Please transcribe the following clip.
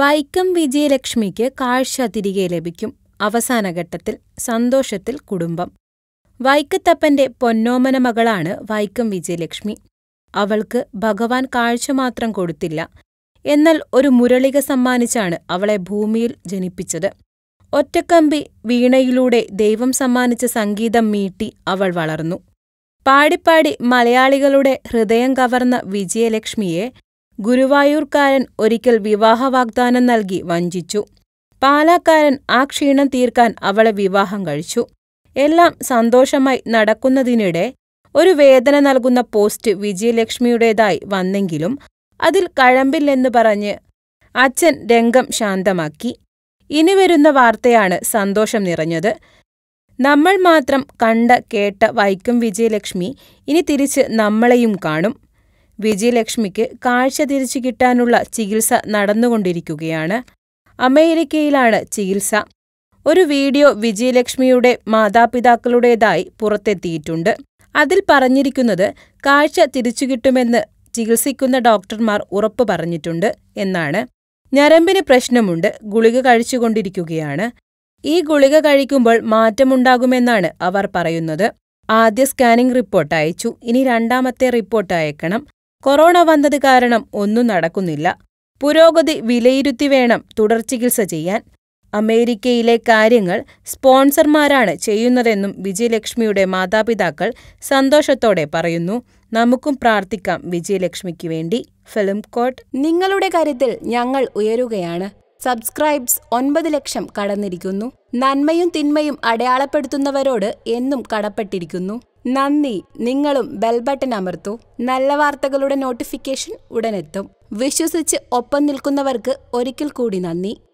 വൈക്കം വിജയലക്ഷ്മിക്ക് കാഴ്ച തിരികെ ലഭിക്കും അവസാനഘട്ടത്തിൽ സന്തോഷത്തിൽ കുടുംബം വൈക്കത്തപ്പന്റെ പൊന്നോമന മകളാണ് വൈക്കം വിജയലക്ഷ്മി അവൾക്ക് ഭഗവാൻ കാഴ്ച മാത്രം കൊടുത്തില്ല എന്നാൽ ഒരു മുരളിക സമ്മാനിച്ചാണ് അവളെ ഭൂമിയിൽ ജനിപ്പിച്ചത് ഒറ്റക്കമ്പി വീണയിലൂടെ ദൈവം സമ്മാനിച്ച സംഗീതം മീട്ടി അവൾ വളർന്നു പാടിപ്പാടി മലയാളികളുടെ ഹൃദയം കവർന്ന വിജയലക്ഷ്മിയെ ഗുരുവായൂർക്കാരൻ ഒരിക്കൽ വിവാഹ വാഗ്ദാനം നൽകി വഞ്ചിച്ചു പാലാക്കാരൻ ആ ക്ഷീണം തീർക്കാൻ അവളെ വിവാഹം കഴിച്ചു എല്ലാം സന്തോഷമായി നടക്കുന്നതിനിടെ ഒരു വേദന നൽകുന്ന പോസ്റ്റ് വിജയലക്ഷ്മിയുടേതായി വന്നെങ്കിലും അതിൽ കഴമ്പില്ലെന്ന് പറഞ്ഞ് അച്ഛൻ രംഗം ശാന്തമാക്കി ഇനി വരുന്ന വാർത്തയാണ് സന്തോഷം നിറഞ്ഞത് നമ്മൾ മാത്രം കണ്ട കേട്ട വൈക്കം വിജയലക്ഷ്മി ഇനി തിരിച്ച് നമ്മളെയും കാണും വിജയലക്ഷ്മിക്ക് കാഴ്ച തിരിച്ചു കിട്ടാനുള്ള ചികിത്സ നടന്നുകൊണ്ടിരിക്കുകയാണ് അമേരിക്കയിലാണ് ചികിത്സ ഒരു വീഡിയോ വിജയലക്ഷ്മിയുടെ മാതാപിതാക്കളുടേതായി പുറത്തെത്തിയിട്ടുണ്ട് അതിൽ പറഞ്ഞിരിക്കുന്നത് കാഴ്ച തിരിച്ചു കിട്ടുമെന്ന് ചികിത്സിക്കുന്ന ഡോക്ടർമാർ ഉറപ്പു പറഞ്ഞിട്ടുണ്ട് എന്നാണ് ഞരമ്പിന് പ്രശ്നമുണ്ട് ഗുളിക കഴിച്ചുകൊണ്ടിരിക്കുകയാണ് ഈ ഗുളിക കഴിക്കുമ്പോൾ മാറ്റമുണ്ടാകുമെന്നാണ് അവർ പറയുന്നത് ആദ്യ സ്കാനിംഗ് റിപ്പോർട്ട് അയച്ചു ഇനി രണ്ടാമത്തെ റിപ്പോർട്ട് അയക്കണം കൊറോണ വന്നത് കാരണം ഒന്നും നടക്കുന്നില്ല പുരോഗതി വിലയിരുത്തി വേണം തുടർ ചികിത്സ ചെയ്യാൻ അമേരിക്കയിലെ കാര്യങ്ങൾ സ്പോൺസർമാരാണ് ചെയ്യുന്നതെന്നും വിജയലക്ഷ്മിയുടെ മാതാപിതാക്കൾ സന്തോഷത്തോടെ പറയുന്നു നമുക്കും പ്രാർത്ഥിക്കാം വിജയലക്ഷ്മിക്ക് വേണ്ടി ഫിലിം കോട്ട് നിങ്ങളുടെ കാര്യത്തിൽ ഞങ്ങൾ ഉയരുകയാണ് സബ്സ്ക്രൈബ്സ് ഒൻപത് ലക്ഷം കടന്നിരിക്കുന്നു നന്മയും തിന്മയും അടയാളപ്പെടുത്തുന്നവരോട് എന്നും കടപ്പെട്ടിരിക്കുന്നു നന്ദി നിങ്ങളും ബെൽ ബട്ടൺ അമർത്തൂ നല്ല വാർത്തകളുടെ നോട്ടിഫിക്കേഷൻ ഉടനെത്തും വിശ്വസിച്ച് ഒപ്പം നിൽക്കുന്നവർക്ക് ഒരിക്കൽ കൂടി നന്ദി